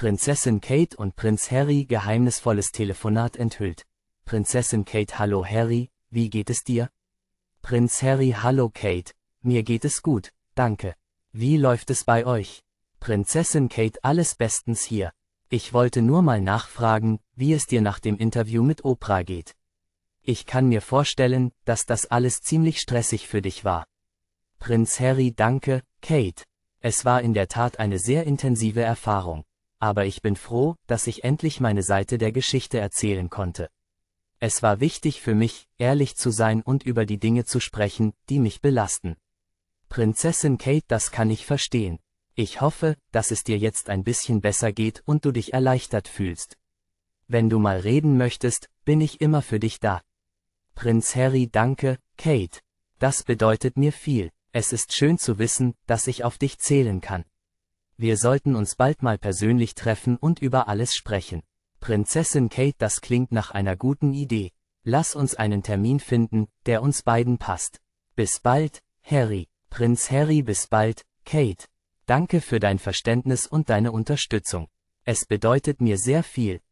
Prinzessin Kate und Prinz Harry geheimnisvolles Telefonat enthüllt. Prinzessin Kate Hallo Harry, wie geht es dir? Prinz Harry Hallo Kate, mir geht es gut, danke. Wie läuft es bei euch? Prinzessin Kate alles bestens hier. Ich wollte nur mal nachfragen, wie es dir nach dem Interview mit Oprah geht. Ich kann mir vorstellen, dass das alles ziemlich stressig für dich war. Prinz Harry Danke, Kate. Es war in der Tat eine sehr intensive Erfahrung aber ich bin froh, dass ich endlich meine Seite der Geschichte erzählen konnte. Es war wichtig für mich, ehrlich zu sein und über die Dinge zu sprechen, die mich belasten. Prinzessin Kate, das kann ich verstehen. Ich hoffe, dass es dir jetzt ein bisschen besser geht und du dich erleichtert fühlst. Wenn du mal reden möchtest, bin ich immer für dich da. Prinz Harry, danke, Kate. Das bedeutet mir viel. Es ist schön zu wissen, dass ich auf dich zählen kann. Wir sollten uns bald mal persönlich treffen und über alles sprechen. Prinzessin Kate, das klingt nach einer guten Idee. Lass uns einen Termin finden, der uns beiden passt. Bis bald, Harry. Prinz Harry, bis bald, Kate. Danke für dein Verständnis und deine Unterstützung. Es bedeutet mir sehr viel.